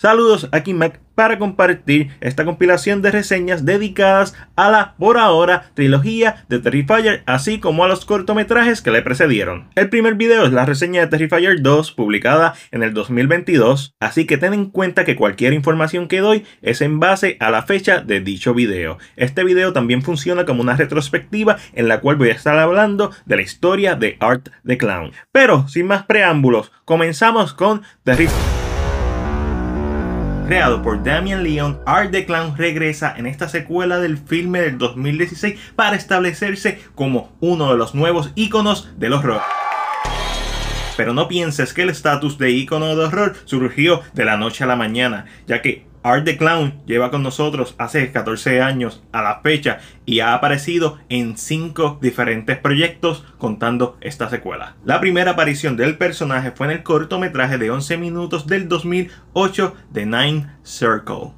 Saludos, aquí Mac para compartir esta compilación de reseñas dedicadas a la, por ahora, trilogía de Terrifier, así como a los cortometrajes que le precedieron. El primer video es la reseña de Terrifier 2, publicada en el 2022, así que ten en cuenta que cualquier información que doy es en base a la fecha de dicho video. Este video también funciona como una retrospectiva en la cual voy a estar hablando de la historia de Art the Clown. Pero, sin más preámbulos, comenzamos con Terrifier creado por Damian Leon, Art the Clown regresa en esta secuela del filme del 2016 para establecerse como uno de los nuevos íconos del horror pero no pienses que el estatus de ícono de horror surgió de la noche a la mañana, ya que Art the Clown lleva con nosotros hace 14 años a la fecha y ha aparecido en 5 diferentes proyectos contando esta secuela. La primera aparición del personaje fue en el cortometraje de 11 minutos del 2008 de Nine Circle,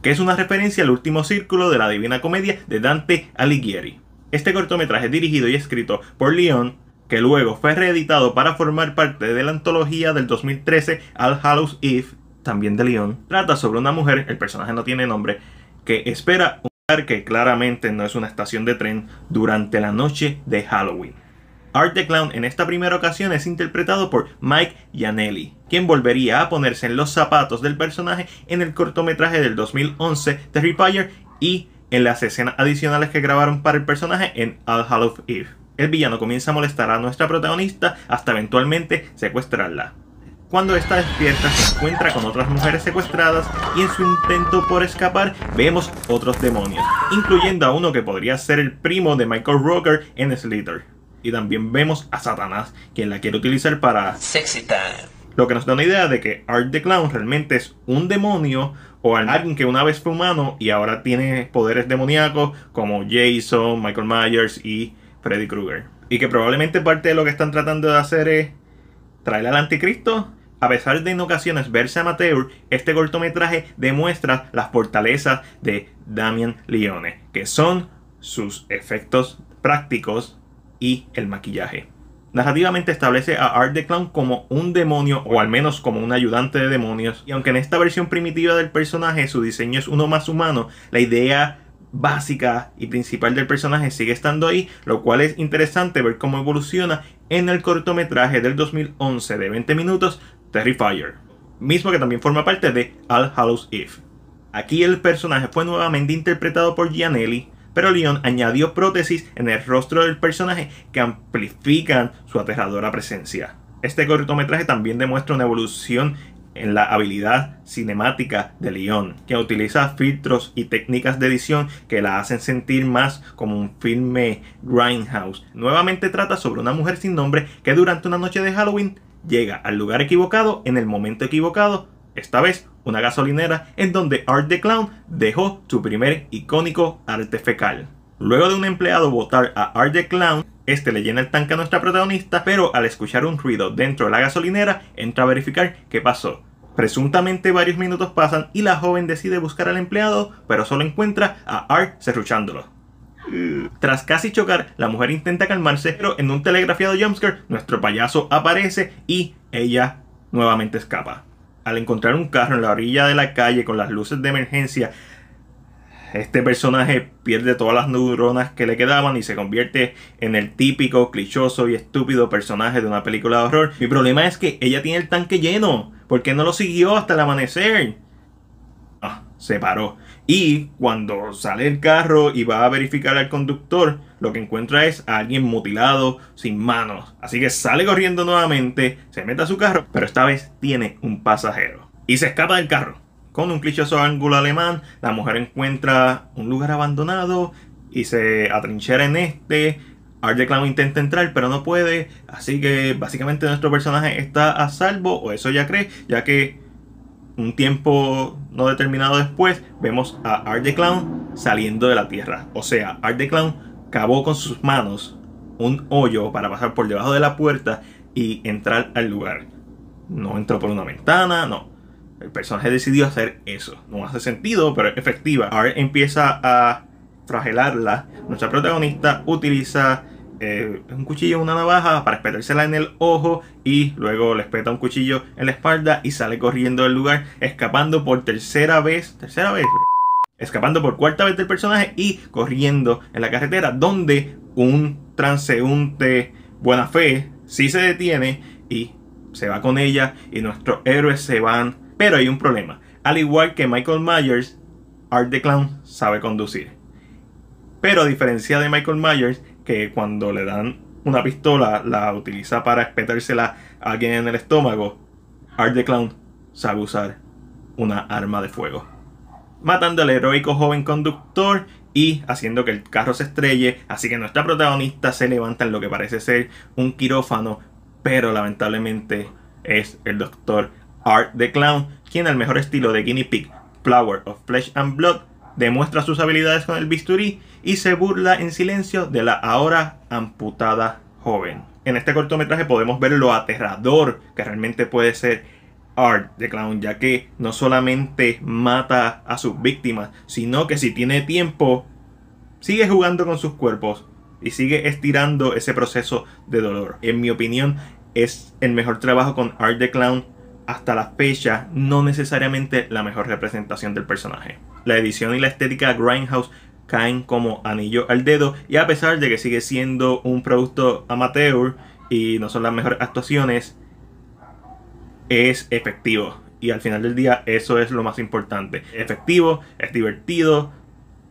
que es una referencia al último círculo de la Divina Comedia de Dante Alighieri. Este cortometraje dirigido y escrito por Leon que luego fue reeditado para formar parte de la antología del 2013 All Hallows Eve también de León, trata sobre una mujer, el personaje no tiene nombre, que espera un lugar que claramente no es una estación de tren durante la noche de Halloween. Art the Clown en esta primera ocasión es interpretado por Mike Gianelli, quien volvería a ponerse en los zapatos del personaje en el cortometraje del 2011 Repair y en las escenas adicionales que grabaron para el personaje en All of Eve. El villano comienza a molestar a nuestra protagonista hasta eventualmente secuestrarla. Cuando está despierta se encuentra con otras mujeres secuestradas y en su intento por escapar vemos otros demonios, incluyendo a uno que podría ser el primo de Michael Roger en Slither. Y también vemos a Satanás, quien la quiere utilizar para... Sexy time. Lo que nos da una idea de que Art the Clown realmente es un demonio o alguien que una vez fue humano y ahora tiene poderes demoníacos como Jason, Michael Myers y Freddy Krueger. Y que probablemente parte de lo que están tratando de hacer es traer al anticristo a pesar de en ocasiones verse amateur, este cortometraje demuestra las fortalezas de Damien Leone, que son sus efectos prácticos y el maquillaje. Narrativamente establece a Art the Clown como un demonio o al menos como un ayudante de demonios. Y aunque en esta versión primitiva del personaje su diseño es uno más humano, la idea básica y principal del personaje sigue estando ahí, lo cual es interesante ver cómo evoluciona en el cortometraje del 2011 de 20 minutos Terrifier, mismo que también forma parte de All Hallows Eve. Aquí el personaje fue nuevamente interpretado por Gianelli, pero Leon añadió prótesis en el rostro del personaje que amplifican su aterradora presencia. Este cortometraje también demuestra una evolución en la habilidad cinemática de Leon, que utiliza filtros y técnicas de edición que la hacen sentir más como un filme grindhouse. Nuevamente trata sobre una mujer sin nombre que durante una noche de Halloween llega al lugar equivocado en el momento equivocado, esta vez una gasolinera en donde Art the Clown dejó su primer icónico arte fecal. Luego de un empleado botar a Art the Clown, este le llena el tanque a nuestra protagonista, pero al escuchar un ruido dentro de la gasolinera, entra a verificar qué pasó. Presuntamente varios minutos pasan y la joven decide buscar al empleado, pero solo encuentra a Art cerruchándolo. Tras casi chocar, la mujer intenta calmarse, pero en un telegrafiado jumpscare, nuestro payaso aparece y ella nuevamente escapa. Al encontrar un carro en la orilla de la calle con las luces de emergencia, este personaje pierde todas las neuronas que le quedaban y se convierte en el típico, clichoso y estúpido personaje de una película de horror. Mi problema es que ella tiene el tanque lleno. ¿Por qué no lo siguió hasta el amanecer? Ah, se paró. Y cuando sale el carro y va a verificar al conductor, lo que encuentra es a alguien mutilado, sin manos. Así que sale corriendo nuevamente, se mete a su carro, pero esta vez tiene un pasajero. Y se escapa del carro. Con un clichoso ángulo alemán, la mujer encuentra un lugar abandonado y se atrinchera en este. Art Clown intenta entrar, pero no puede. Así que básicamente nuestro personaje está a salvo, o eso ya cree, ya que un tiempo no determinado después, vemos a Art the Clown saliendo de la tierra. O sea, Art the Clown cavó con sus manos un hoyo para pasar por debajo de la puerta y entrar al lugar. No entró por una ventana, no. El personaje decidió hacer eso. No hace sentido, pero es efectiva. Art empieza a fragelarla. Nuestra protagonista utiliza eh, un cuchillo, una navaja para espetársela en el ojo y luego le espeta un cuchillo en la espalda y sale corriendo del lugar, escapando por tercera vez, tercera vez, escapando por cuarta vez del personaje y corriendo en la carretera donde un transeúnte buena fe sí se detiene y se va con ella y nuestros héroes se van. Pero hay un problema. Al igual que Michael Myers, Art the Clown sabe conducir. Pero a diferencia de Michael Myers, que cuando le dan una pistola, la utiliza para espetársela a alguien en el estómago, Art the Clown sabe usar una arma de fuego. Matando al heroico joven conductor y haciendo que el carro se estrelle, así que nuestra protagonista se levanta en lo que parece ser un quirófano, pero lamentablemente es el doctor Art the Clown, quien al mejor estilo de Guinea Pig, Flower of Flesh and Blood, demuestra sus habilidades con el bisturí y se burla en silencio de la ahora amputada joven. En este cortometraje podemos ver lo aterrador que realmente puede ser Art the Clown, ya que no solamente mata a sus víctimas, sino que si tiene tiempo, sigue jugando con sus cuerpos y sigue estirando ese proceso de dolor. En mi opinión, es el mejor trabajo con Art the Clown hasta la fecha, no necesariamente la mejor representación del personaje. La edición y la estética de Grindhouse caen como anillo al dedo y a pesar de que sigue siendo un producto amateur y no son las mejores actuaciones, es efectivo. Y al final del día eso es lo más importante. efectivo, es divertido,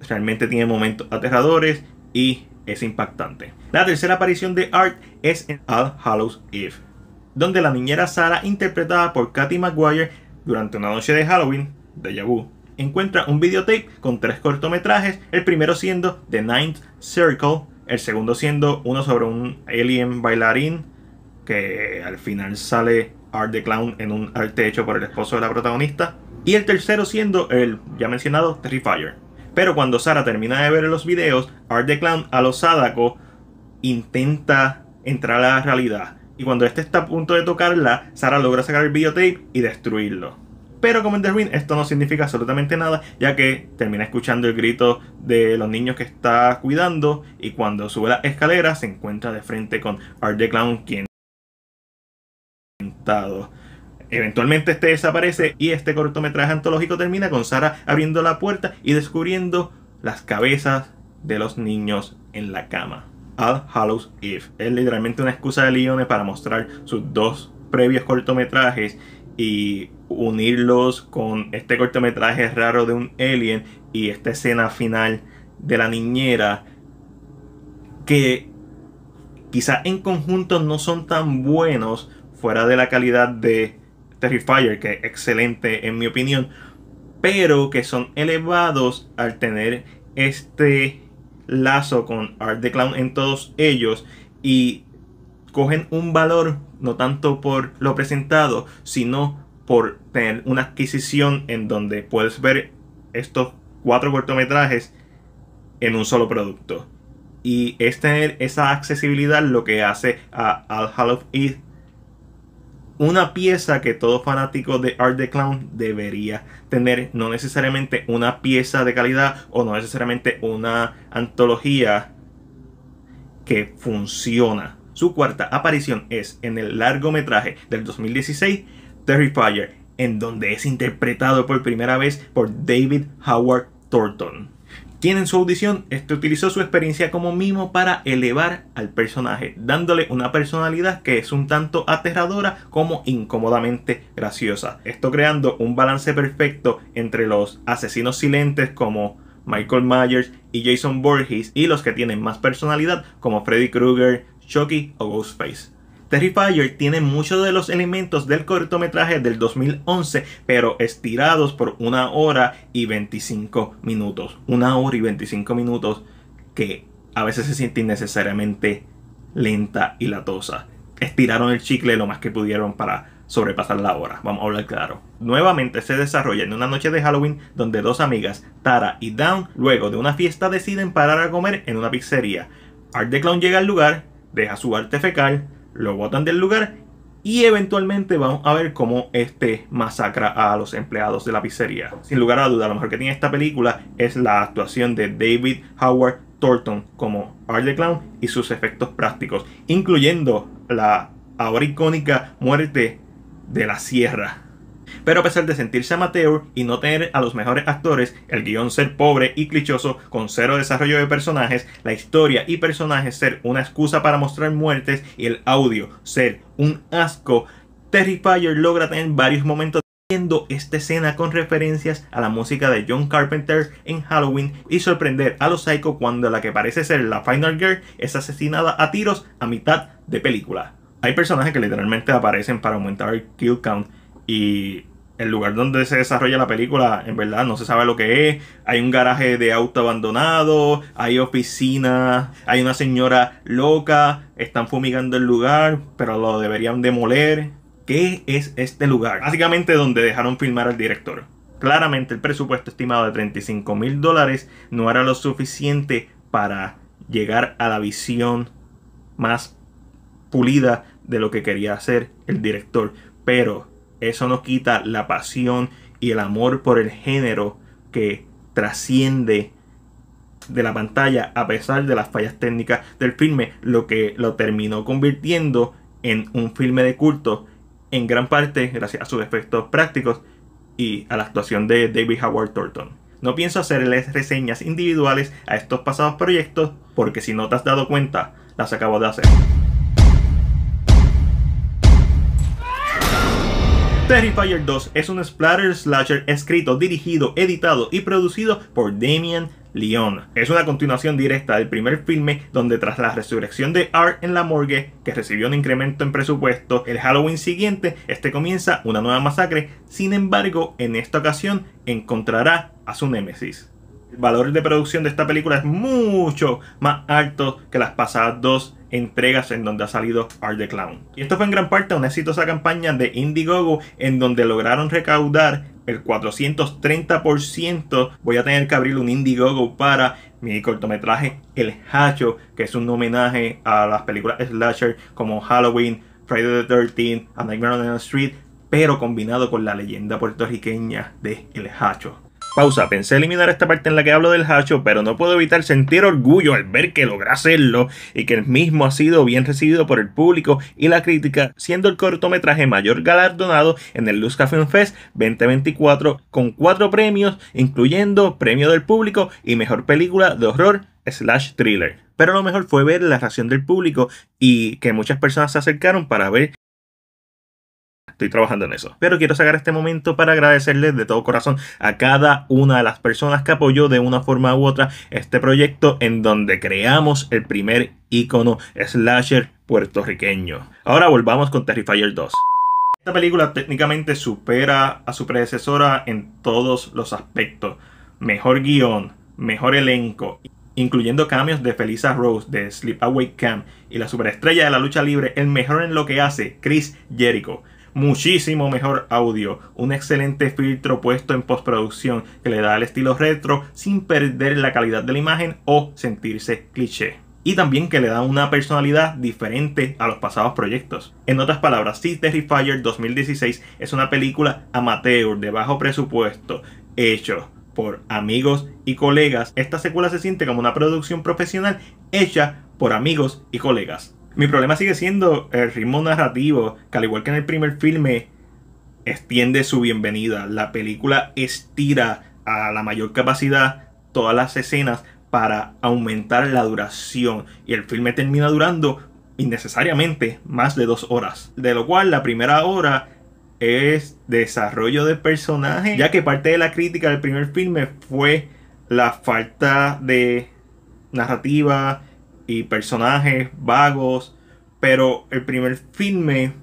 realmente tiene momentos aterradores y es impactante. La tercera aparición de Art es en All Hallows Eve, donde la niñera Sara, interpretada por Kathy McGuire durante una noche de Halloween, de Yahoo encuentra un videotape con tres cortometrajes, el primero siendo The Ninth Circle, el segundo siendo uno sobre un alien bailarín que al final sale Art the Clown en un arte hecho por el esposo de la protagonista, y el tercero siendo el ya mencionado Terrifier. Pero cuando Sara termina de ver los videos, Art the Clown a los Sadako intenta entrar a la realidad. Y cuando este está a punto de tocarla, Sara logra sacar el videotape y destruirlo. Pero como en The Ring esto no significa absolutamente nada, ya que termina escuchando el grito de los niños que está cuidando y cuando sube la escalera se encuentra de frente con Art the Clown quien Eventualmente este desaparece y este cortometraje antológico termina con Sara abriendo la puerta y descubriendo las cabezas de los niños en la cama. All Hallows Eve es literalmente una excusa de Leone para mostrar sus dos previos cortometrajes y unirlos con este cortometraje raro de un alien y esta escena final de la niñera que quizá en conjunto no son tan buenos fuera de la calidad de Terrifier que es excelente en mi opinión pero que son elevados al tener este lazo con Art the Clown en todos ellos y cogen un valor no tanto por lo presentado sino por tener una adquisición en donde puedes ver estos cuatro cortometrajes en un solo producto. Y es tener esa accesibilidad lo que hace a Al Hall of una pieza que todo fanático de Art the Clown debería tener. No necesariamente una pieza de calidad o no necesariamente una antología que funciona. Su cuarta aparición es en el largometraje del 2016 Terrifier, en donde es interpretado por primera vez por David Howard Thornton. Quien en su audición este, utilizó su experiencia como mimo para elevar al personaje, dándole una personalidad que es un tanto aterradora como incómodamente graciosa. Esto creando un balance perfecto entre los asesinos silentes como Michael Myers y Jason Voorhees y los que tienen más personalidad como Freddy Krueger, Chucky o Ghostface. Fire tiene muchos de los elementos del cortometraje del 2011, pero estirados por una hora y 25 minutos. Una hora y 25 minutos que a veces se siente innecesariamente lenta y latosa. Estiraron el chicle lo más que pudieron para sobrepasar la hora, vamos a hablar claro. Nuevamente se desarrolla en una noche de Halloween donde dos amigas, Tara y Dawn, luego de una fiesta deciden parar a comer en una pizzería. Art the Clown llega al lugar, deja su arte fecal, lo botan del lugar y eventualmente vamos a ver cómo este masacra a los empleados de la pizzería. Sin lugar a duda, lo mejor que tiene esta película es la actuación de David Howard Thornton como Art Clown y sus efectos prácticos, incluyendo la ahora icónica muerte de la sierra pero a pesar de sentirse amateur y no tener a los mejores actores, el guión ser pobre y clichoso, con cero desarrollo de personajes, la historia y personajes ser una excusa para mostrar muertes y el audio ser un asco, Terrifier logra tener varios momentos viendo esta escena con referencias a la música de John Carpenter en Halloween y sorprender a los psycho cuando la que parece ser la Final Girl es asesinada a tiros a mitad de película. Hay personajes que literalmente aparecen para aumentar el kill count y el lugar donde se desarrolla la película, en verdad, no se sabe lo que es. Hay un garaje de auto abandonado, hay oficinas, hay una señora loca, están fumigando el lugar, pero lo deberían demoler. ¿Qué es este lugar? Básicamente donde dejaron filmar al director. Claramente el presupuesto estimado de 35 mil dólares no era lo suficiente para llegar a la visión más pulida de lo que quería hacer el director. Pero eso no quita la pasión y el amor por el género que trasciende de la pantalla a pesar de las fallas técnicas del filme, lo que lo terminó convirtiendo en un filme de culto en gran parte gracias a sus efectos prácticos y a la actuación de David Howard Thornton. No pienso hacerles reseñas individuales a estos pasados proyectos porque si no te has dado cuenta, las acabo de hacer. Terrifier 2 es un splatter slasher escrito, dirigido, editado y producido por Damien Lyon. Es una continuación directa del primer filme donde tras la resurrección de Art en la morgue, que recibió un incremento en presupuesto, el Halloween siguiente, este comienza una nueva masacre, sin embargo, en esta ocasión encontrará a su némesis. El valor de producción de esta película es mucho más alto que las pasadas dos entregas en donde ha salido Art the Clown. Y esto fue en gran parte una exitosa campaña de Indiegogo en donde lograron recaudar el 430%. Voy a tener que abrir un Indiegogo para mi cortometraje El Hacho, que es un homenaje a las películas slasher como Halloween, Friday the 13th, A Nightmare on Street, pero combinado con la leyenda puertorriqueña de El Hacho. Pausa, pensé eliminar esta parte en la que hablo del hacho, pero no puedo evitar sentir orgullo al ver que logré hacerlo y que el mismo ha sido bien recibido por el público y la crítica, siendo el cortometraje mayor galardonado en el Luzca Film Fest 2024 con cuatro premios, incluyendo premio del público y mejor película de horror slash thriller. Pero lo mejor fue ver la reacción del público y que muchas personas se acercaron para ver Estoy trabajando en eso. Pero quiero sacar este momento para agradecerles de todo corazón a cada una de las personas que apoyó de una forma u otra este proyecto en donde creamos el primer icono slasher puertorriqueño. Ahora volvamos con Terrifier 2. Esta película técnicamente supera a su predecesora en todos los aspectos. Mejor guión, mejor elenco, incluyendo cambios de Felisa Rose de Sleep Sleepaway Camp y la superestrella de la lucha libre, el mejor en lo que hace, Chris Jericho muchísimo mejor audio, un excelente filtro puesto en postproducción que le da el estilo retro sin perder la calidad de la imagen o sentirse cliché y también que le da una personalidad diferente a los pasados proyectos. En otras palabras, si Fire 2016 es una película amateur de bajo presupuesto, hecho por amigos y colegas, esta secuela se siente como una producción profesional hecha por amigos y colegas. Mi problema sigue siendo el ritmo narrativo, que al igual que en el primer filme, extiende su bienvenida. La película estira a la mayor capacidad todas las escenas para aumentar la duración. Y el filme termina durando innecesariamente más de dos horas. De lo cual la primera hora es desarrollo de personaje, ya que parte de la crítica del primer filme fue la falta de narrativa y personajes vagos, pero el primer filme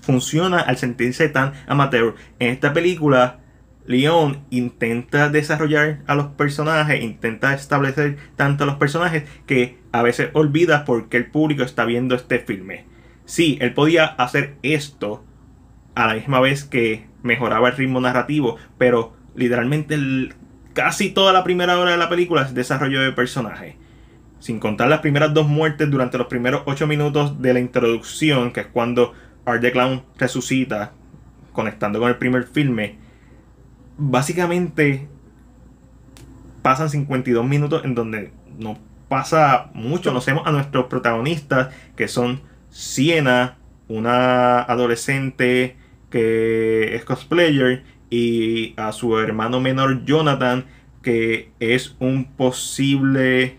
funciona al sentirse tan amateur. En esta película, Leon intenta desarrollar a los personajes, intenta establecer tanto a los personajes que a veces por qué el público está viendo este filme. Sí, él podía hacer esto a la misma vez que mejoraba el ritmo narrativo, pero literalmente casi toda la primera hora de la película es desarrollo de personajes sin contar las primeras dos muertes durante los primeros 8 minutos de la introducción, que es cuando Art Clown resucita, conectando con el primer filme, básicamente pasan 52 minutos en donde no pasa mucho. nos vemos a nuestros protagonistas, que son Siena, una adolescente que es cosplayer, y a su hermano menor Jonathan, que es un posible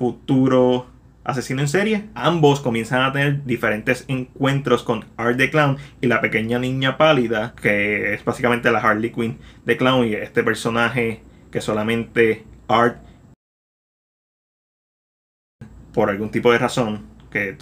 futuro asesino en serie, ambos comienzan a tener diferentes encuentros con Art the Clown y la pequeña niña pálida, que es básicamente la Harley Quinn de Clown y este personaje que solamente Art por algún tipo de razón que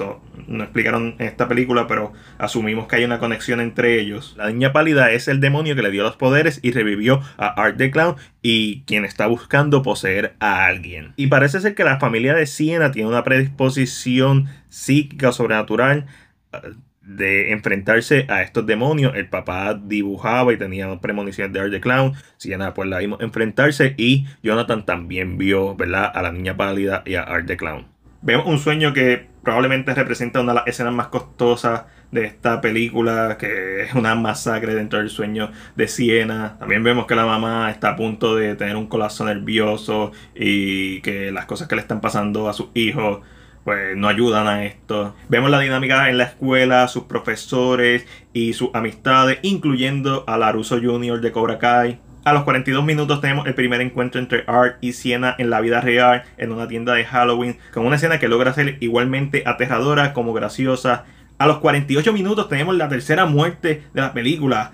no explicaron en esta película, pero asumimos que hay una conexión entre ellos. La niña pálida es el demonio que le dio los poderes y revivió a Art the Clown y quien está buscando poseer a alguien. Y parece ser que la familia de Siena tiene una predisposición psíquica o sobrenatural eh, de enfrentarse a estos demonios. El papá dibujaba y tenía premoniciones de Art the Clown. Siena pues la vimos enfrentarse y Jonathan también vio, ¿verdad? A la niña pálida y a Art the Clown. Vemos un sueño que probablemente representa una de las escenas más costosas de esta película, que es una masacre dentro del sueño de Siena. También vemos que la mamá está a punto de tener un colapso nervioso y que las cosas que le están pasando a sus hijos pues no ayudan a esto. Vemos la dinámica en la escuela, sus profesores y sus amistades, incluyendo a Laruso Jr. de Cobra Kai. A los 42 minutos tenemos el primer encuentro entre Art y Siena en la vida real, en una tienda de Halloween, con una escena que logra ser igualmente aterradora como graciosa. A los 48 minutos tenemos la tercera muerte de la película.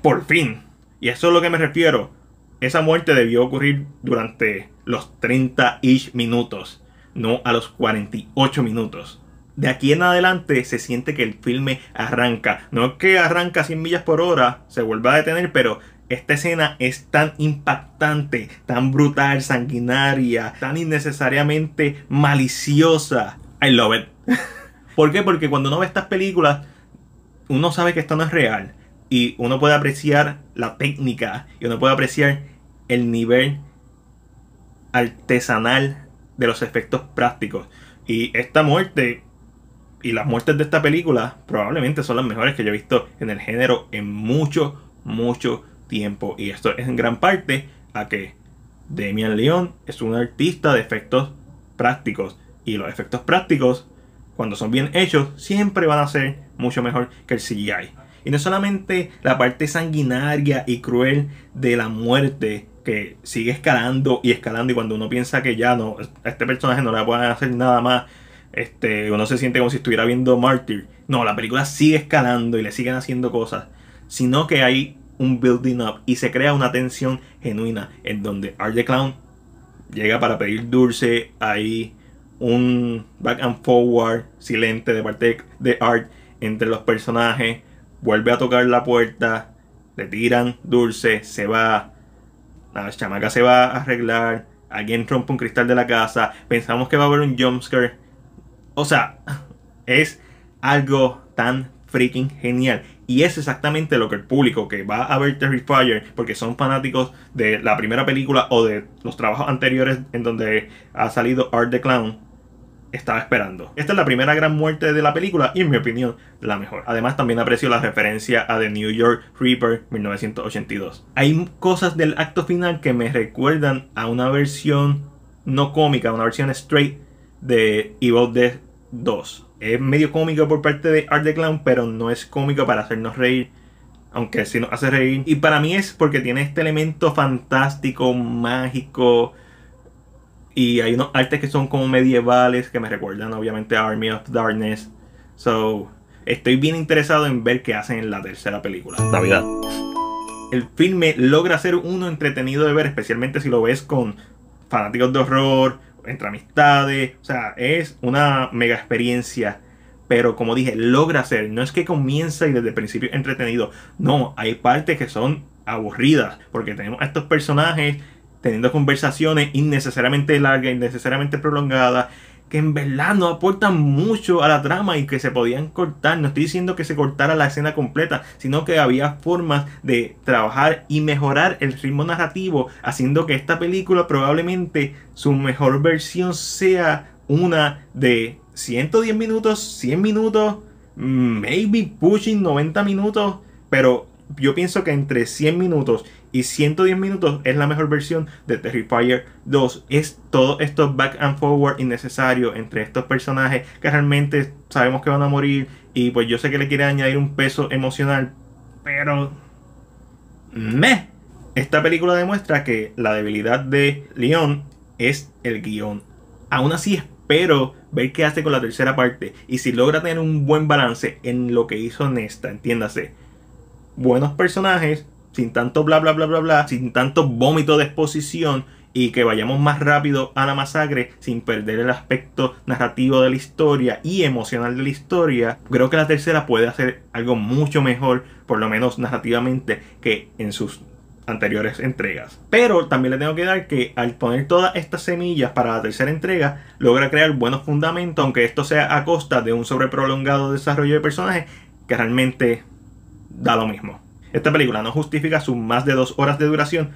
Por fin. Y eso es lo que me refiero. Esa muerte debió ocurrir durante los 30-ish minutos, no a los 48 minutos. De aquí en adelante se siente que el filme arranca. No que arranca a 100 millas por hora, se vuelva a detener, pero esta escena es tan impactante, tan brutal, sanguinaria, tan innecesariamente maliciosa. I love it. ¿Por qué? Porque cuando uno ve estas películas, uno sabe que esto no es real. Y uno puede apreciar la técnica y uno puede apreciar el nivel artesanal de los efectos prácticos. Y esta muerte y las muertes de esta película probablemente son las mejores que yo he visto en el género en mucho, mucho tiempo. Y esto es en gran parte a que Damian León es un artista de efectos prácticos. Y los efectos prácticos, cuando son bien hechos, siempre van a ser mucho mejor que el CGI. Y no solamente la parte sanguinaria y cruel de la muerte que sigue escalando y escalando y cuando uno piensa que ya no, este personaje no le pueden hacer nada más, este, uno se siente como si estuviera viendo Martyr, No, la película sigue escalando y le siguen haciendo cosas, sino que hay un building up y se crea una tensión genuina en donde Art the Clown llega para pedir dulce, hay un back and forward silente de parte de Art entre los personajes, vuelve a tocar la puerta, le tiran dulce, se va, la chamaca se va a arreglar, alguien rompe un cristal de la casa, pensamos que va a haber un jumpscare, o sea, es algo tan freaking genial. Y es exactamente lo que el público que va a ver Fire, porque son fanáticos de la primera película o de los trabajos anteriores en donde ha salido Art the Clown, estaba esperando. Esta es la primera gran muerte de la película y en mi opinión la mejor. Además también aprecio la referencia a The New York Reaper 1982. Hay cosas del acto final que me recuerdan a una versión no cómica, una versión straight de Evil Dead 2 es medio cómico por parte de Art the Clown, pero no es cómico para hacernos reír. Aunque sí nos hace reír. Y para mí es porque tiene este elemento fantástico, mágico. Y hay unos artes que son como medievales, que me recuerdan obviamente a Army of Darkness. So, estoy bien interesado en ver qué hacen en la tercera película. Navidad. El filme logra ser uno entretenido de ver, especialmente si lo ves con fanáticos de horror entre amistades, o sea, es una mega experiencia. Pero como dije, logra ser, no es que comienza y desde el principio entretenido, no, hay partes que son aburridas, porque tenemos a estos personajes teniendo conversaciones innecesariamente largas, innecesariamente prolongadas, que en verdad no aportan mucho a la trama y que se podían cortar. No estoy diciendo que se cortara la escena completa, sino que había formas de trabajar y mejorar el ritmo narrativo, haciendo que esta película probablemente su mejor versión sea una de 110 minutos, 100 minutos, maybe pushing 90 minutos, pero yo pienso que entre 100 minutos y 110 minutos es la mejor versión de Terrifier 2. Es todo esto back and forward innecesario entre estos personajes que realmente sabemos que van a morir y pues yo sé que le quiere añadir un peso emocional, pero... me Esta película demuestra que la debilidad de Leon es el guión. Aún así espero ver qué hace con la tercera parte y si logra tener un buen balance en lo que hizo Nesta, entiéndase. Buenos personajes, sin tanto bla bla bla bla bla, sin tanto vómito de exposición y que vayamos más rápido a la masacre sin perder el aspecto narrativo de la historia y emocional de la historia, creo que la tercera puede hacer algo mucho mejor, por lo menos narrativamente, que en sus anteriores entregas. Pero también le tengo que dar que al poner todas estas semillas para la tercera entrega, logra crear buenos fundamentos, aunque esto sea a costa de un sobreprolongado desarrollo de personajes que realmente da lo mismo. Esta película no justifica sus más de dos horas de duración,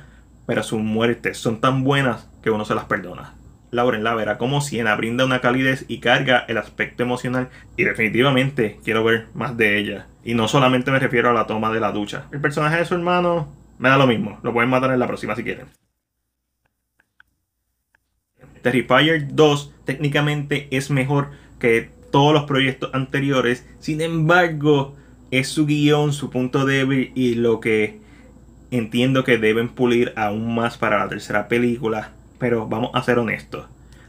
pero sus muertes son tan buenas que uno se las perdona. Lauren la verá como Siena brinda una calidez y carga el aspecto emocional y definitivamente quiero ver más de ella. Y no solamente me refiero a la toma de la ducha. El personaje de su hermano me da lo mismo, lo pueden matar en la próxima si quieren. Terrifier 2 técnicamente es mejor que todos los proyectos anteriores, sin embargo es su guión, su punto débil y lo que entiendo que deben pulir aún más para la tercera película. Pero vamos a ser honestos.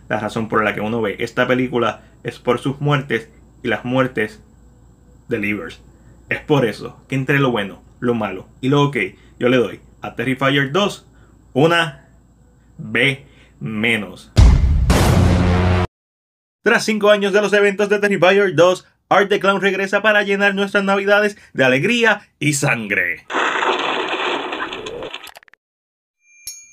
La razón por la que uno ve esta película es por sus muertes y las muertes de Es por eso que entre lo bueno, lo malo y lo ok, yo le doy a Terrifier 2 una B menos. Tras 5 años de los eventos de Terrifier 2, Art the Clown regresa para llenar nuestras navidades de alegría y sangre.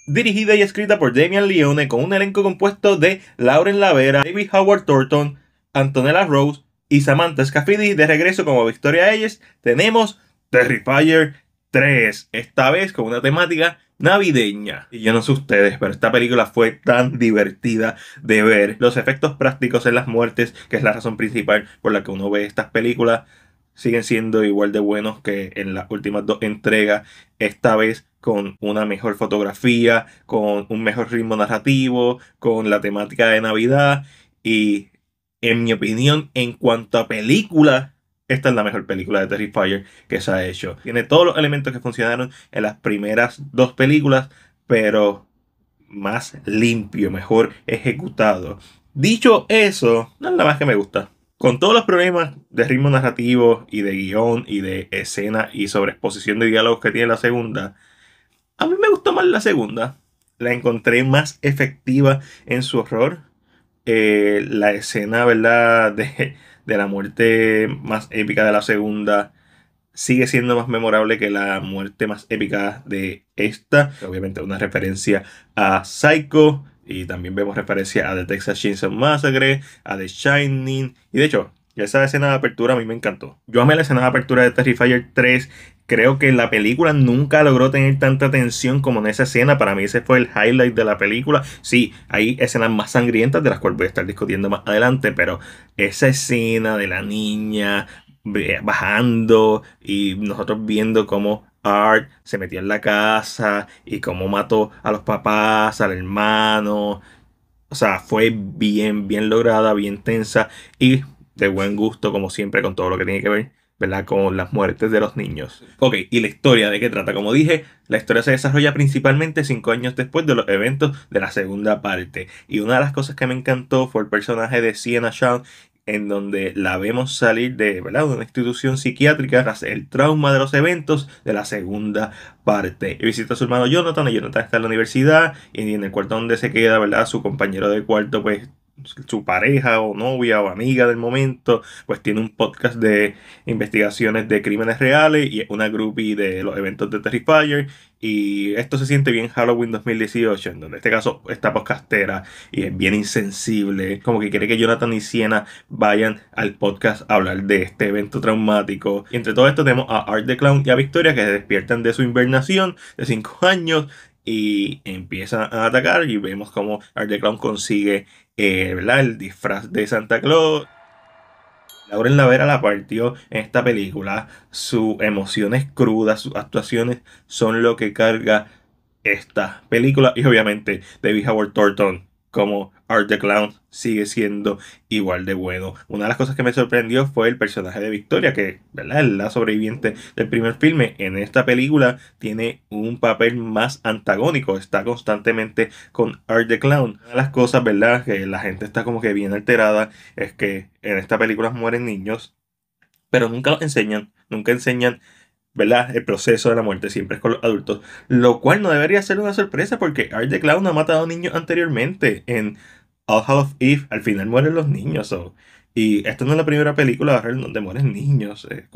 Dirigida y escrita por Damian Leone con un elenco compuesto de Lauren Lavera, David Howard Thornton, Antonella Rose y Samantha Scafidi. De regreso como Victoria Ellis tenemos Terrifier 3, esta vez con una temática navideña. Y yo no sé ustedes, pero esta película fue tan divertida de ver. Los efectos prácticos en las muertes, que es la razón principal por la que uno ve estas películas, siguen siendo igual de buenos que en las últimas dos entregas. Esta vez con una mejor fotografía, con un mejor ritmo narrativo, con la temática de Navidad. Y en mi opinión, en cuanto a película, esta es la mejor película de Fire que se ha hecho. Tiene todos los elementos que funcionaron en las primeras dos películas, pero más limpio, mejor ejecutado. Dicho eso, no es más que me gusta. Con todos los problemas de ritmo narrativo y de guión y de escena y sobreexposición de diálogos que tiene la segunda, a mí me gustó más la segunda. La encontré más efectiva en su horror. Eh, la escena, ¿verdad? De, de la muerte más épica de la segunda sigue siendo más memorable que la muerte más épica de esta. Obviamente una referencia a Psycho y también vemos referencia a The Texas Chainsaw Massacre, a The Shining y de hecho esa escena de apertura a mí me encantó. Yo amé la escena de apertura de Terrifier 3. Creo que la película nunca logró tener tanta tensión como en esa escena. Para mí ese fue el highlight de la película. Sí, hay escenas más sangrientas de las cuales voy a estar discutiendo más adelante, pero esa escena de la niña eh, bajando y nosotros viendo cómo Art se metió en la casa y cómo mató a los papás, al hermano. O sea, fue bien, bien lograda, bien tensa. Y de buen gusto, como siempre, con todo lo que tiene que ver, ¿verdad? Con las muertes de los niños. Ok, ¿y la historia de qué trata? Como dije, la historia se desarrolla principalmente cinco años después de los eventos de la segunda parte. Y una de las cosas que me encantó fue el personaje de Sienna Shawn en donde la vemos salir de, ¿verdad? de una institución psiquiátrica tras el trauma de los eventos de la segunda parte. Y visita a su hermano Jonathan, y Jonathan está en la universidad, y en el cuarto donde se queda, ¿verdad? Su compañero de cuarto, pues, su pareja o novia o amiga del momento, pues tiene un podcast de investigaciones de crímenes reales y una groupie de los eventos de Terrifier. Y esto se siente bien Halloween 2018, en donde en este caso está podcastera y es bien insensible, como que quiere que Jonathan y Siena vayan al podcast a hablar de este evento traumático. entre todo esto tenemos a Art the Clown y a Victoria que se despiertan de su invernación de 5 años y empiezan a atacar y vemos cómo Art consigue eh, el disfraz de Santa Claus. Lauren Lavera la partió en esta película. Sus emociones crudas, sus actuaciones son lo que carga esta película. Y obviamente David Howard Thornton como Art the Clown sigue siendo igual de bueno. Una de las cosas que me sorprendió fue el personaje de Victoria, que ¿verdad? es la sobreviviente del primer filme. En esta película tiene un papel más antagónico, está constantemente con Art the Clown. Una de las cosas ¿verdad? que la gente está como que bien alterada es que en esta película mueren niños, pero nunca enseñan. Nunca enseñan ¿verdad? El proceso de la muerte siempre es con los adultos. Lo cual no debería ser una sorpresa porque Art the Clown ha matado niños anteriormente. En All Hallows of Eve, al final mueren los niños. Y esta no es la primera película de donde mueren niños. Eh,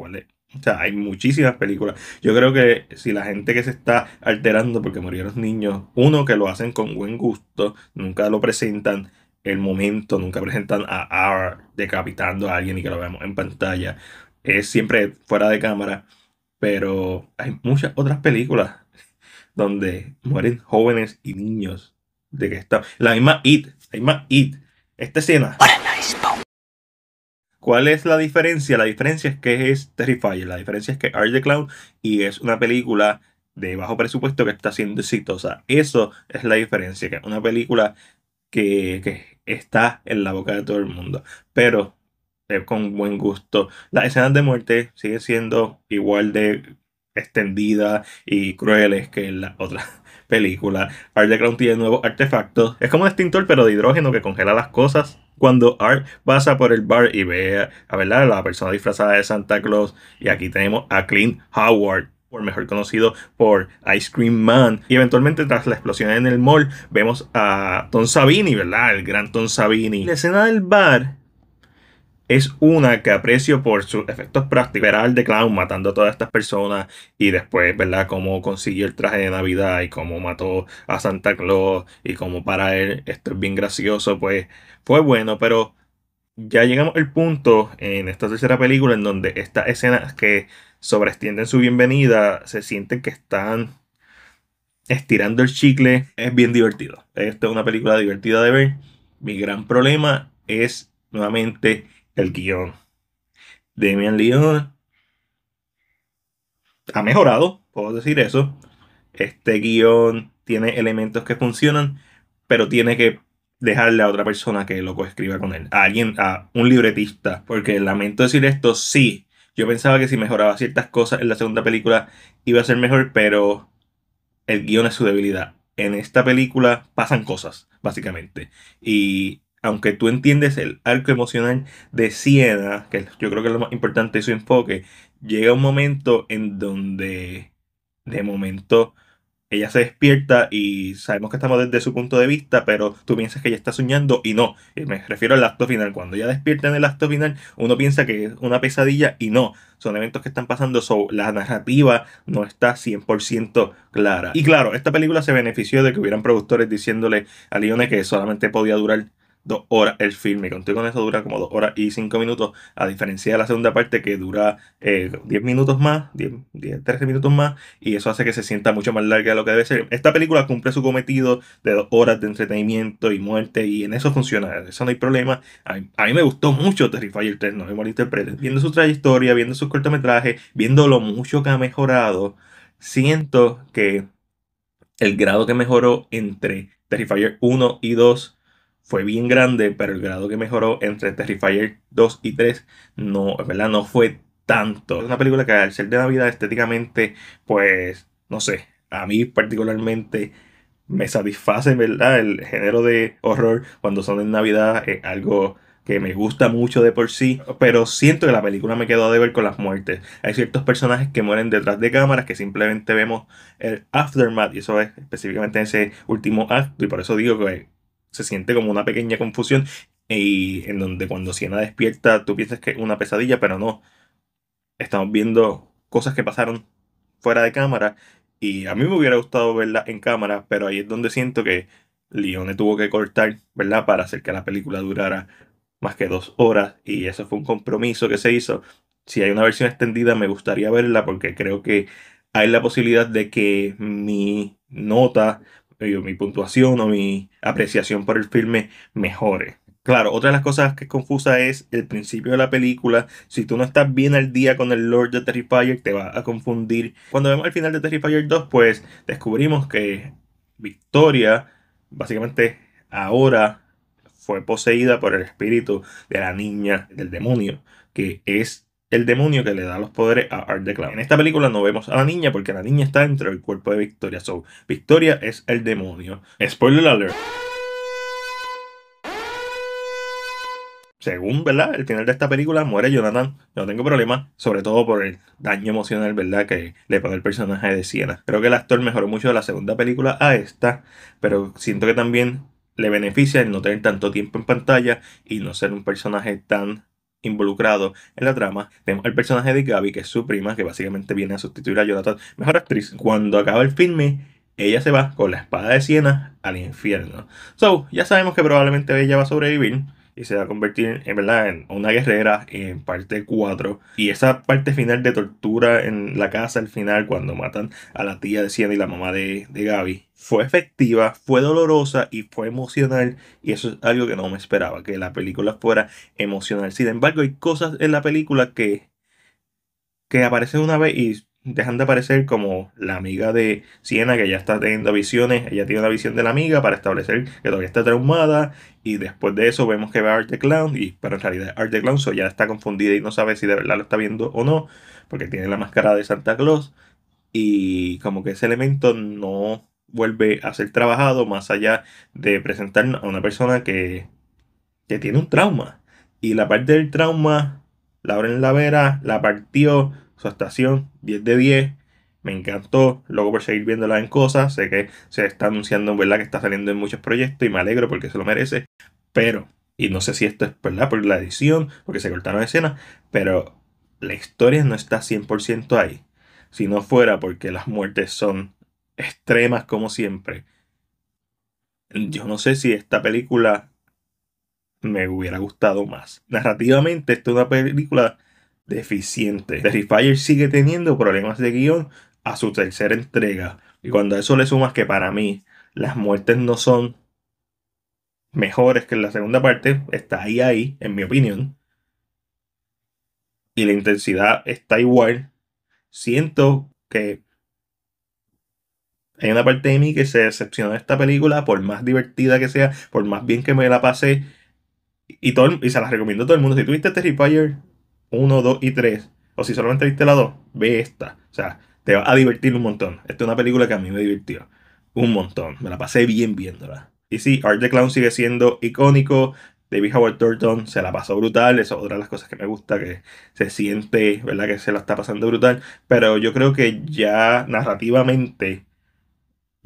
o sea, hay muchísimas películas. Yo creo que si la gente que se está alterando porque murieron niños, uno que lo hacen con buen gusto, nunca lo presentan el momento, nunca presentan a R decapitando a alguien y que lo veamos en pantalla. Es siempre fuera de cámara pero hay muchas otras películas donde mueren jóvenes y niños de que está. La misma It, la misma It, esta escena. ¿Cuál es la diferencia? La diferencia es que es Terrifier, la diferencia es que Are Clown y es una película de bajo presupuesto que está siendo exitosa. Eso es la diferencia, que es una película que, que está en la boca de todo el mundo. Pero eh, con buen gusto. Las escenas de muerte sigue siendo igual de extendidas y crueles que en la otra película. Art de Crown tiene nuevos artefactos. Es como un extintor, pero de hidrógeno que congela las cosas. Cuando Art pasa por el bar y ve a, la persona disfrazada de Santa Claus, y aquí tenemos a Clint Howard por mejor conocido por Ice Cream Man. Y eventualmente tras la explosión en el mall vemos a Tom Sabini. ¿verdad? El gran Tom Sabini. La escena del bar es una que aprecio por sus efectos prácticos. Ver al de Clown matando a todas estas personas y después, ¿verdad?, cómo consiguió el traje de Navidad y cómo mató a Santa Claus y cómo para él esto es bien gracioso, pues fue bueno, pero ya llegamos al punto en esta tercera película en donde estas escenas que sobreestienden su bienvenida se sienten que están estirando el chicle. Es bien divertido. Esta es una película divertida de ver. Mi gran problema es nuevamente el guión. Damian Leon ha mejorado, puedo decir eso. Este guión tiene elementos que funcionan, pero tiene que dejarle a otra persona que lo coescriba con él. A alguien, a un libretista. Porque lamento decir esto, sí. Yo pensaba que si mejoraba ciertas cosas en la segunda película iba a ser mejor, pero el guión es su debilidad. En esta película pasan cosas, básicamente. Y aunque tú entiendes el arco emocional de Siena, que yo creo que es lo más importante de su enfoque, llega un momento en donde de momento ella se despierta y sabemos que estamos desde su punto de vista, pero tú piensas que ella está soñando y no. Eh, me refiero al acto final. Cuando ella despierta en el acto final, uno piensa que es una pesadilla y no. Son eventos que están pasando, so, la narrativa no está 100% clara. Y claro, esta película se benefició de que hubieran productores diciéndole a Lione que solamente podía durar dos horas el filme. Conté con eso, dura como dos horas y cinco minutos, a diferencia de la segunda parte que dura eh, diez minutos más, diez, trece minutos más, y eso hace que se sienta mucho más larga de lo que debe ser. Esta película cumple su cometido de dos horas de entretenimiento y muerte, y en eso funciona, eso no hay problema. A mí, me gustó mucho Terrifier 3, no me pretexto. Viendo su trayectoria, viendo sus cortometrajes, viendo lo mucho que ha mejorado, siento que el grado que mejoró entre Terrifier 1 y 2 fue bien grande, pero el grado que mejoró entre Terrifier 2 y 3 no, ¿verdad? no fue tanto. Es una película que al ser de Navidad estéticamente, pues, no sé, a mí particularmente me satisface, ¿verdad? El género de horror cuando son en Navidad es algo que me gusta mucho de por sí, pero siento que la película me quedó de ver con las muertes. Hay ciertos personajes que mueren detrás de cámaras que simplemente vemos el aftermath, y eso es específicamente en ese último acto, y por eso digo que se siente como una pequeña confusión y en donde cuando Siena despierta tú piensas que es una pesadilla, pero no. Estamos viendo cosas que pasaron fuera de cámara y a mí me hubiera gustado verla en cámara, pero ahí es donde siento que Leone tuvo que cortar, ¿verdad? Para hacer que la película durara más que dos horas y eso fue un compromiso que se hizo. Si hay una versión extendida me gustaría verla porque creo que hay la posibilidad de que mi nota mi puntuación o mi apreciación por el filme mejore. Claro, otra de las cosas que confusa es el principio de la película. Si tú no estás bien al día con el Lord de Terrifier, te va a confundir. Cuando vemos el final de Terrifier 2, pues descubrimos que Victoria, básicamente ahora, fue poseída por el espíritu de la niña del demonio, que es el demonio que le da los poderes a Art the Clown. En esta película no vemos a la niña porque la niña está dentro del cuerpo de Victoria. So, Victoria es el demonio. Spoiler alert. según, ¿verdad? El final de esta película muere Jonathan. no tengo problema, sobre todo por el daño emocional, ¿verdad? Que le pone el personaje de Siena. Creo que el actor mejoró mucho de la segunda película a esta, pero siento que también le beneficia el no tener tanto tiempo en pantalla y no ser un personaje tan involucrado en la trama. Tenemos el personaje de Gaby, que es su prima, que básicamente viene a sustituir a Jonathan, mejor actriz. Cuando acaba el filme, ella se va con la espada de Siena al infierno. So, ya sabemos que probablemente ella va a sobrevivir y se va a convertir en verdad en una guerrera en parte 4 y esa parte final de tortura en la casa al final cuando matan a la tía de Siena y la mamá de, de Gaby fue efectiva, fue dolorosa y fue emocional y eso es algo que no me esperaba, que la película fuera emocional. Sin embargo, hay cosas en la película que, que aparecen una vez y dejan de aparecer como la amiga de Siena que ya está teniendo visiones, ella tiene una visión de la amiga para establecer que todavía está traumada y después de eso vemos que va a Art the Clown y pero en realidad Art the Clown ya está confundida y no sabe si de verdad lo está viendo o no porque tiene la máscara de Santa Claus y como que ese elemento no vuelve a ser trabajado más allá de presentar a una persona que, tiene un trauma y la parte del trauma la la vera, la partió su estación, 10 de 10. Me encantó, luego por seguir viéndola en cosas, sé que se está anunciando, ¿verdad? Que está saliendo en muchos proyectos y me alegro porque se lo merece. Pero, y no sé si esto es, ¿verdad? Por la edición, porque se cortaron escenas, pero la historia no está 100% ahí. Si no fuera porque las muertes son extremas como siempre. Yo no sé si esta película me hubiera gustado más. Narrativamente, esta es una película deficiente. Terrifier sigue teniendo problemas de guión a su tercera entrega. Y cuando a eso le sumas que para mí las muertes no son mejores que en la segunda parte, está ahí ahí, en mi opinión. Y la intensidad está igual. Siento que hay una parte de mí que se decepcionó de esta película, por más divertida que sea, por más bien que me la pasé. Y, todo, y se las recomiendo a todo el mundo. Si tuviste Terrifier, 1, 2 y 3, o si solamente viste la 2, ve esta. O sea, te va a divertir un montón. Esta es una película que a mí me divirtió un montón. Me la pasé bien viéndola. Y sí, Art the Clown sigue siendo icónico. David Howard Thornton se la pasó brutal. Esa es otra de las cosas que me gusta, que se siente, ¿verdad? Que se la está pasando brutal. Pero yo creo que ya narrativamente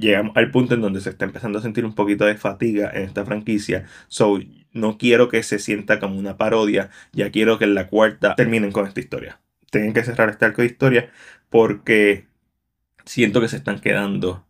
llegamos al punto en donde se está empezando a sentir un poquito de fatiga en esta franquicia. So, no quiero que se sienta como una parodia, ya quiero que en la cuarta terminen con esta historia. Tienen que cerrar este arco de historia porque siento que se están quedando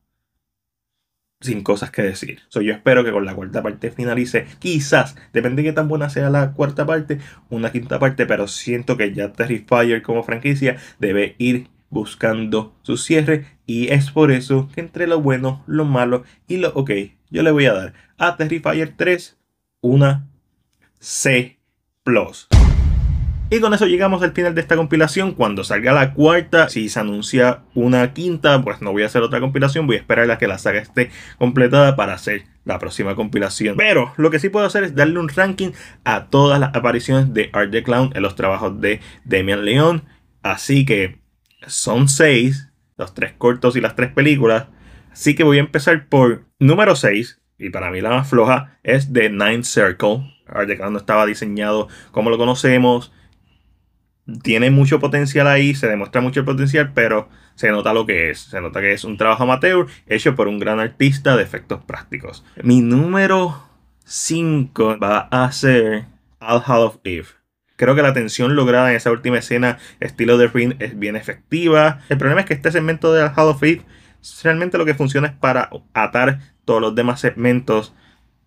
sin cosas que decir. So, yo espero que con la cuarta parte finalice, quizás, depende de qué tan buena sea la cuarta parte, una quinta parte, pero siento que ya Terrifier como franquicia debe ir buscando su cierre y es por eso que entre lo bueno, lo malo y lo ok, yo le voy a dar a Terrifier 3 una C. Y con eso llegamos al final de esta compilación. Cuando salga la cuarta, si se anuncia una quinta, pues no voy a hacer otra compilación. Voy a esperar a que la saga esté completada para hacer la próxima compilación. Pero lo que sí puedo hacer es darle un ranking a todas las apariciones de Art the Clown en los trabajos de Damian León. Así que son seis los tres cortos y las tres películas. Así que voy a empezar por número 6, y para mí la más floja, es The Nine Circle. que cuando estaba diseñado como lo conocemos. Tiene mucho potencial ahí, se demuestra mucho el potencial, pero se nota lo que es. Se nota que es un trabajo amateur hecho por un gran artista de efectos prácticos. Mi número 5 va a ser Al Hall of Eve. Creo que la tensión lograda en esa última escena, estilo de Ring, es bien efectiva. El problema es que este segmento de Hall of Faith realmente lo que funciona es para atar todos los demás segmentos.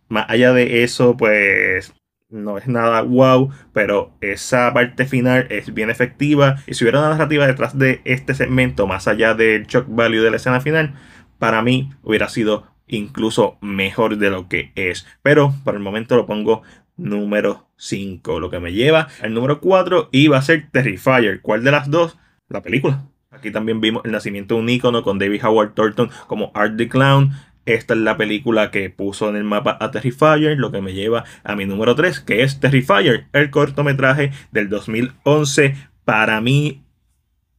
Más allá de eso, pues no es nada wow, pero esa parte final es bien efectiva. Y si hubiera una narrativa detrás de este segmento, más allá del shock value de la escena final, para mí hubiera sido incluso mejor de lo que es. Pero por el momento lo pongo número 5, lo que me lleva al número 4 y va a ser Terrifier. ¿Cuál de las dos? La película. Aquí también vimos el nacimiento de un ícono con David Howard Thornton como Art the Clown. Esta es la película que puso en el mapa a Terrifier, lo que me lleva a mi número 3, que es Terrifier, el cortometraje del 2011. Para mí,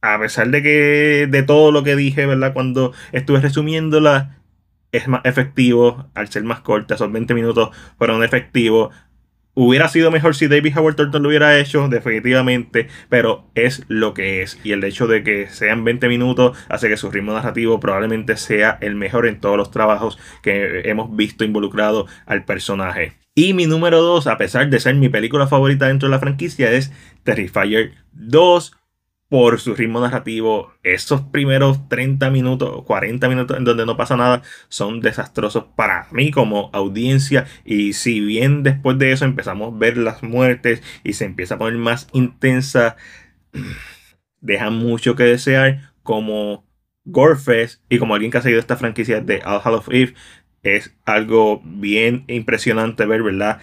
a pesar de que de todo lo que dije, ¿verdad? Cuando estuve resumiéndola, es más efectivo al ser más corta, son 20 minutos fueron efectivos. Hubiera sido mejor si David Howard Thornton lo hubiera hecho, definitivamente, pero es lo que es. Y el hecho de que sean 20 minutos hace que su ritmo narrativo probablemente sea el mejor en todos los trabajos que hemos visto involucrado al personaje. Y mi número 2, a pesar de ser mi película favorita dentro de la franquicia, es Terrifier 2 por su ritmo narrativo. Esos primeros 30 minutos, 40 minutos en donde no pasa nada, son desastrosos para mí como audiencia. Y si bien después de eso empezamos a ver las muertes y se empieza a poner más intensa, deja mucho que desear como Gorefest y como alguien que ha seguido esta franquicia de All Hall of Eve. Es algo bien impresionante ver, ¿verdad?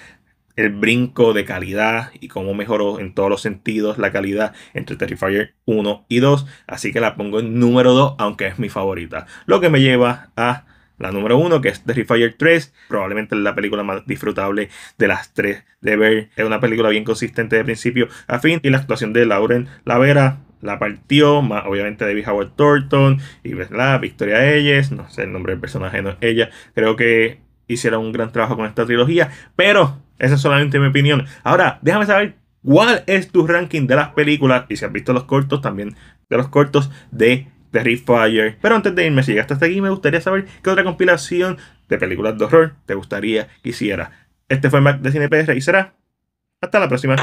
el brinco de calidad y cómo mejoró en todos los sentidos la calidad entre Terrifier 1 y 2. Así que la pongo en número 2, aunque es mi favorita. Lo que me lleva a la número 1, que es Terrifier 3. Probablemente la película más disfrutable de las tres de ver. Es una película bien consistente de principio a fin. Y la actuación de Lauren Lavera la partió, obviamente David Howard Thornton y la Victoria Elles, no sé el nombre del personaje, no ella. Creo que hicieron un gran trabajo con esta trilogía. Pero esa es solamente mi opinión. Ahora, déjame saber cuál es tu ranking de las películas. Y si has visto los cortos, también de los cortos de Fire. Pero antes de irme, si llegaste hasta aquí, me gustaría saber qué otra compilación de películas de horror te gustaría que hiciera. Este fue Mac de CinePR y será. Hasta la próxima.